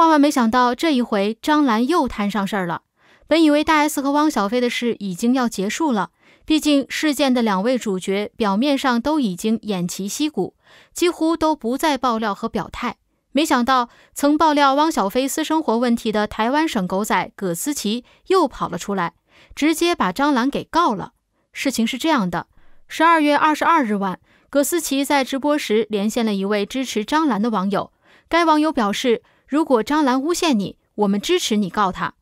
万万没想到，这一回张兰又摊上事儿了。本以为大 S 和汪小菲的事已经要结束了，毕竟事件的两位主角表面上都已经偃旗息鼓，几乎都不再爆料和表态。没想到，曾爆料汪小菲私生活问题的台湾省狗仔葛思琪又跑了出来，直接把张兰给告了。事情是这样的：十二月二十二日晚，葛思琪在直播时连线了一位支持张兰的网友，该网友表示。如果张兰诬陷你，我们支持你告她。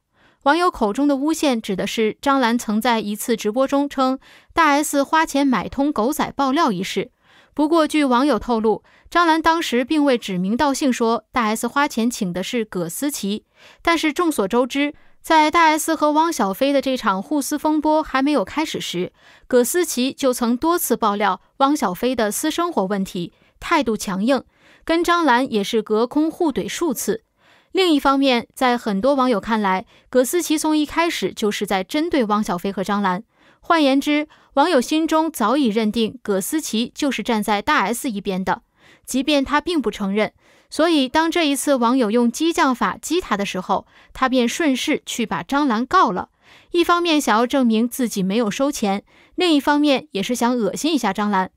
网友口中的诬陷指的是张兰曾在一次直播中称大 S 花钱买通狗仔爆料一事。不过，据网友透露，张兰当时并未指名道姓说大 S 花钱请的是葛思琪。但是，众所周知，在大 S 和汪小菲的这场互撕风波还没有开始时，葛思琪就曾多次爆料汪小菲的私生活问题。态度强硬，跟张兰也是隔空互怼数次。另一方面，在很多网友看来，葛思琪从一开始就是在针对汪小菲和张兰。换言之，网友心中早已认定葛思琪就是站在大 S 一边的，即便他并不承认。所以，当这一次网友用激将法激他的时候，他便顺势去把张兰告了。一方面想要证明自己没有收钱，另一方面也是想恶心一下张兰。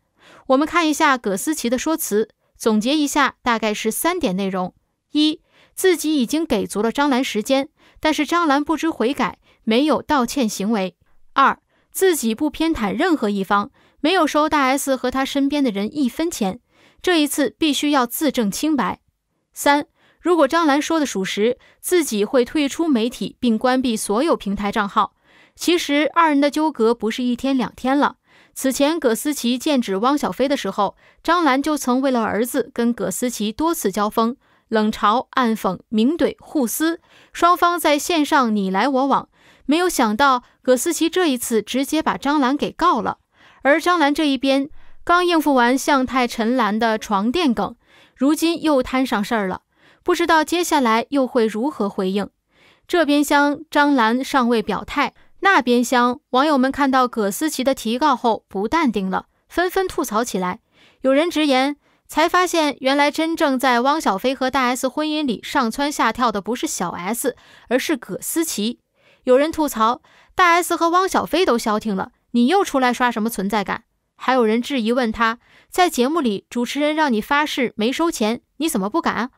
我们看一下葛思琪的说辞，总结一下，大概是三点内容：一、自己已经给足了张兰时间，但是张兰不知悔改，没有道歉行为；二、自己不偏袒任何一方，没有收大 S 和她身边的人一分钱，这一次必须要自证清白；三、如果张兰说的属实，自己会退出媒体并关闭所有平台账号。其实二人的纠葛不是一天两天了。此前，葛思琪剑指汪小菲的时候，张兰就曾为了儿子跟葛思琪多次交锋，冷嘲暗讽、明怼互撕，双方在线上你来我往。没有想到，葛思琪这一次直接把张兰给告了，而张兰这一边刚应付完向太陈岚的床垫梗，如今又摊上事儿了，不知道接下来又会如何回应。这边厢，张兰尚未表态。那边厢，网友们看到葛思琪的提告后不淡定了，纷纷吐槽起来。有人直言，才发现原来真正在汪小菲和大 S 婚姻里上蹿下跳的不是小 S，而是葛思琪。有人吐槽，大 S 和汪小菲都消停了，你又出来刷什么存在感？还有人质疑，问他，在节目里主持人让你发誓没收钱，你怎么不敢？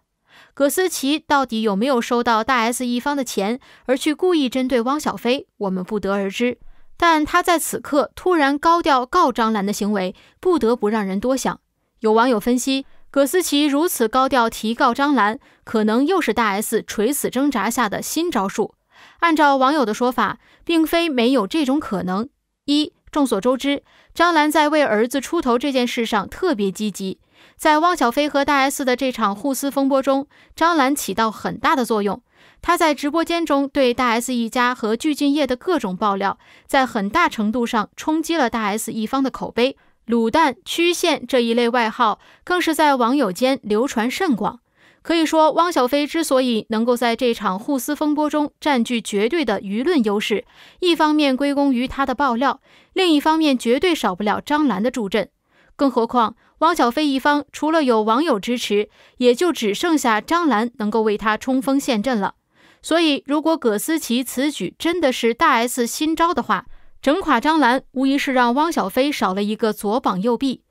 葛思琪到底有没有收到大 S 一方的钱，而去故意针对汪小菲，我们不得而知。但他在此刻突然高调告张兰的行为，不得不让人多想。有网友分析，葛思琪如此高调提告张兰，可能又是大 S 垂死挣扎下的新招数。按照网友的说法，并非没有这种可能。一，众所周知，张兰在为儿子出头这件事上特别积极。在汪小菲和大 S 的这场互撕风波中，张兰起到很大的作用。她在直播间中对大 S 一家和具俊晔的各种爆料，在很大程度上冲击了大 S 一方的口碑。卤蛋、曲线这一类外号，更是在网友间流传甚广。可以说，汪小菲之所以能够在这场互撕风波中占据绝对的舆论优势，一方面归功于他的爆料，另一方面绝对少不了张兰的助阵。更何况，汪小菲一方除了有网友支持，也就只剩下张兰能够为他冲锋陷阵了。所以，如果葛思琪此举真的是大 S 新招的话，整垮张兰无疑是让汪小菲少了一个左膀右臂。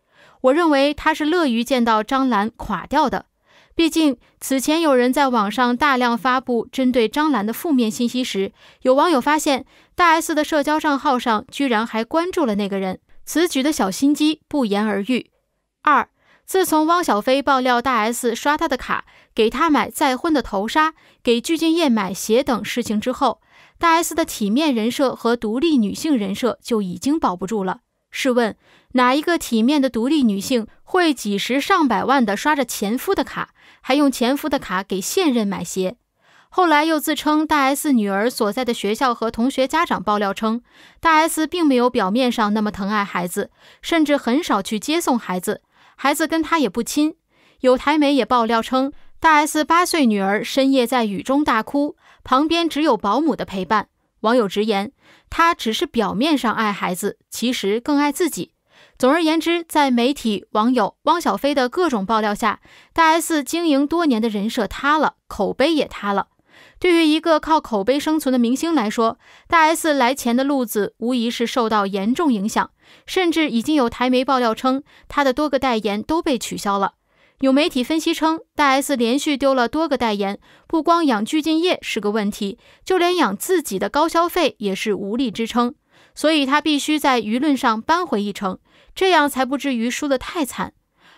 我认为他是乐于见到张兰垮掉的。毕竟，此前有人在网上大量发布针对张兰的负面信息时，有网友发现大 S 的社交账号上居然还关注了那个人。此举的小心机不言而喻。二，自从汪小菲爆料大 S 刷他的卡，给他买再婚的头纱，给具俊晔买鞋等事情之后，大 S 的体面人设和独立女性人设就已经保不住了。试问，哪一个体面的独立女性会几十上百万的刷着前夫的卡，还用前夫的卡给现任买鞋？后来又自称大 S 女儿所在的学校和同学家长爆料称，大 S 并没有表面上那么疼爱孩子，甚至很少去接送孩子，孩子跟她也不亲。有台媒也爆料称，大 S 八岁女儿深夜在雨中大哭，旁边只有保姆的陪伴。网友直言，他只是表面上爱孩子，其实更爱自己。总而言之，在媒体、网友、汪小菲的各种爆料下，大 S 经营多年的人设塌了，口碑也塌了。对于一个靠口碑生存的明星来说，大 S 来钱的路子无疑是受到严重影响，甚至已经有台媒爆料称，她的多个代言都被取消了。有媒体分析称，大 S 连续丢了多个代言，不光养鞠婧祎是个问题，就连养自己的高消费也是无力支撑，所以她必须在舆论上扳回一城，这样才不至于输得太惨。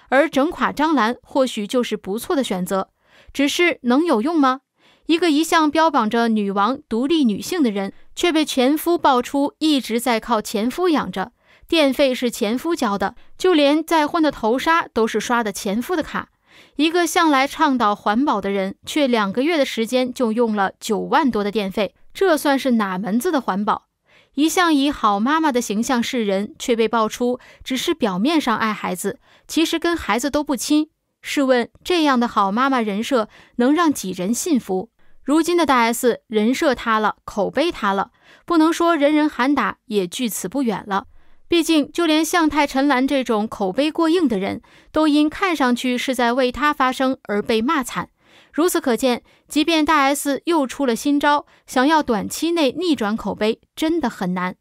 而整垮张兰或许就是不错的选择，只是能有用吗？一个一向标榜着女王独立女性的人，却被前夫爆出一直在靠前夫养着，电费是前夫交的，就连再婚的头纱都是刷的前夫的卡。一个向来倡导环保的人，却两个月的时间就用了九万多的电费，这算是哪门子的环保？一向以好妈妈的形象示人，却被爆出只是表面上爱孩子，其实跟孩子都不亲。试问这样的好妈妈人设能让几人信服？如今的大 S 人设塌了，口碑塌了，不能说人人喊打，也距此不远了。毕竟，就连向太陈岚这种口碑过硬的人，都因看上去是在为她发声而被骂惨。如此可见，即便大 S 又出了新招，想要短期内逆转口碑，真的很难。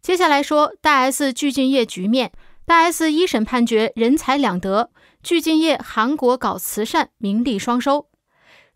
接下来说大 S 聚进业局面，大 S 一审判决人财两得，聚进业韩国搞慈善，名利双收。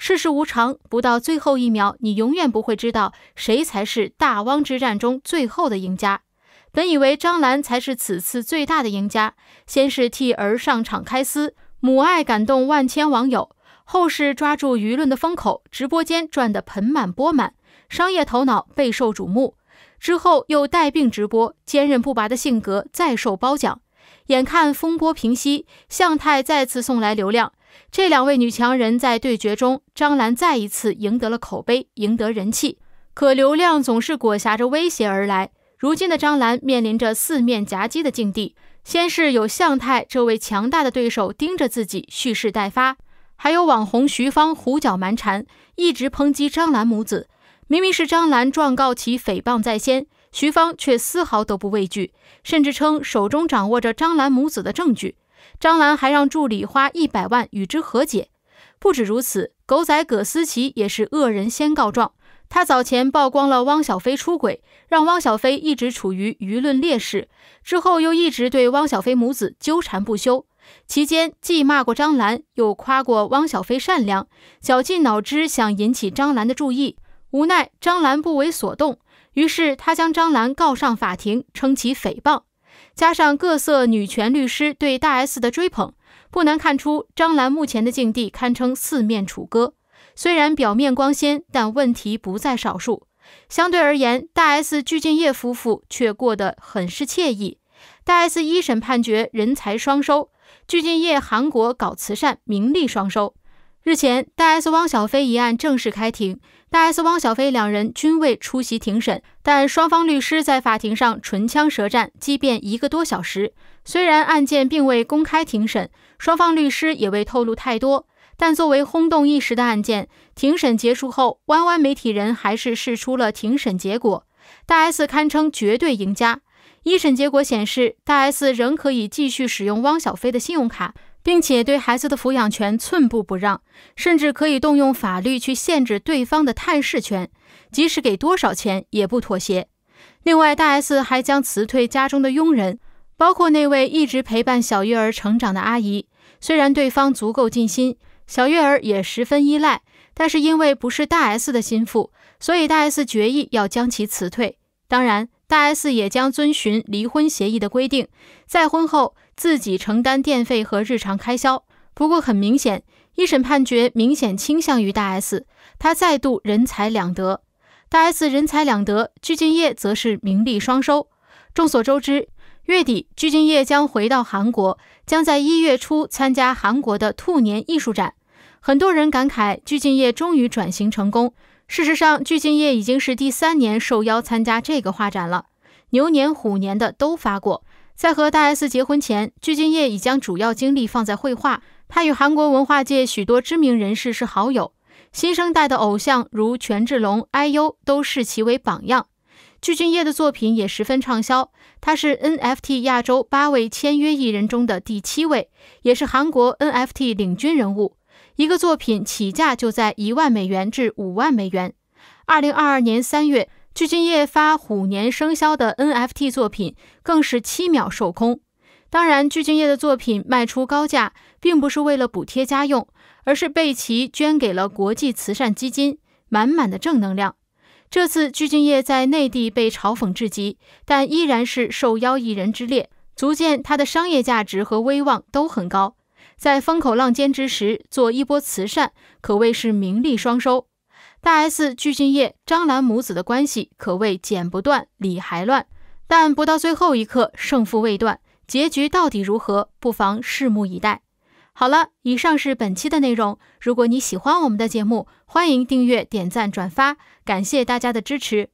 世事无常，不到最后一秒，你永远不会知道谁才是大汪之战中最后的赢家。本以为张兰才是此次最大的赢家，先是替儿上场开撕，母爱感动万千网友；后是抓住舆论的风口，直播间赚得盆满钵满，商业头脑备受瞩目。之后又带病直播，坚韧不拔的性格再受褒奖。眼看风波平息，向太再次送来流量。这两位女强人在对决中，张兰再一次赢得了口碑，赢得人气。可流量总是裹挟着威胁而来，如今的张兰面临着四面夹击的境地。先是有向太这位强大的对手盯着自己，蓄势待发；还有网红徐芳胡搅蛮缠，一直抨击张兰母子。明明是张兰状告其诽谤在先，徐芳却丝毫都不畏惧，甚至称手中掌握着张兰母子的证据。张兰还让助理花一百万与之和解。不止如此，狗仔葛思琪也是恶人先告状。他早前曝光了汪小菲出轨，让汪小菲一直处于舆论劣势。之后又一直对汪小菲母子纠缠不休，期间既骂过张兰，又夸过汪小菲善良，绞尽脑汁想引起张兰的注意。无奈张兰不为所动，于是他将张兰告上法庭，称其诽谤。加上各色女权律师对大 S 的追捧，不难看出张兰目前的境地堪称四面楚歌。虽然表面光鲜，但问题不在少数。相对而言，大 S 具俊烨夫妇却过得很是惬意。大 S 一审判决，人才双收；具俊烨韩国搞慈善，名利双收。日前，大 S 汪小菲一案正式开庭，大 S 汪小菲两人均未出席庭审，但双方律师在法庭上唇枪舌战激辩一个多小时。虽然案件并未公开庭审，双方律师也未透露太多，但作为轰动一时的案件，庭审结束后，弯弯媒体人还是释出了庭审结果。大 S 堪称绝对赢家。一审结果显示，大 S 仍可以继续使用汪小菲的信用卡。并且对孩子的抚养权寸步不让，甚至可以动用法律去限制对方的探视权，即使给多少钱也不妥协。另外，大 S 还将辞退家中的佣人，包括那位一直陪伴小月儿成长的阿姨。虽然对方足够尽心，小月儿也十分依赖，但是因为不是大 S 的心腹，所以大 S 决意要将其辞退。当然。大 S 也将遵循离婚协议的规定，再婚后自己承担电费和日常开销。不过，很明显，一审判决明显倾向于大 S，她再度人财两得。大 S 人财两得，鞠婧祎则是名利双收。众所周知，月底鞠婧祎将回到韩国，将在一月初参加韩国的兔年艺术展。很多人感慨，鞠婧祎终于转型成功。事实上，具俊晔已经是第三年受邀参加这个画展了。牛年、虎年的都发过。在和大 S 结婚前，具俊晔已将主要精力放在绘画。他与韩国文化界许多知名人士是好友。新生代的偶像如权志龙、IU 都视其为榜样。具俊晔的作品也十分畅销。他是 NFT 亚洲八位签约艺人中的第七位，也是韩国 NFT 领军人物。一个作品起价就在一万美元至五万美元。二零二二年三月，巨婧业发虎年生肖的 NFT 作品更是七秒售空。当然，巨婧业的作品卖出高价，并不是为了补贴家用，而是被其捐给了国际慈善基金，满满的正能量。这次巨婧业在内地被嘲讽至极，但依然是受邀一人之列，足见他的商业价值和威望都很高。在风口浪尖之时做一波慈善，可谓是名利双收。大 S、具俊晔、张兰母子的关系可谓剪不断、理还乱，但不到最后一刻，胜负未断，结局到底如何，不妨拭目以待。好了，以上是本期的内容。如果你喜欢我们的节目，欢迎订阅、点赞、转发，感谢大家的支持。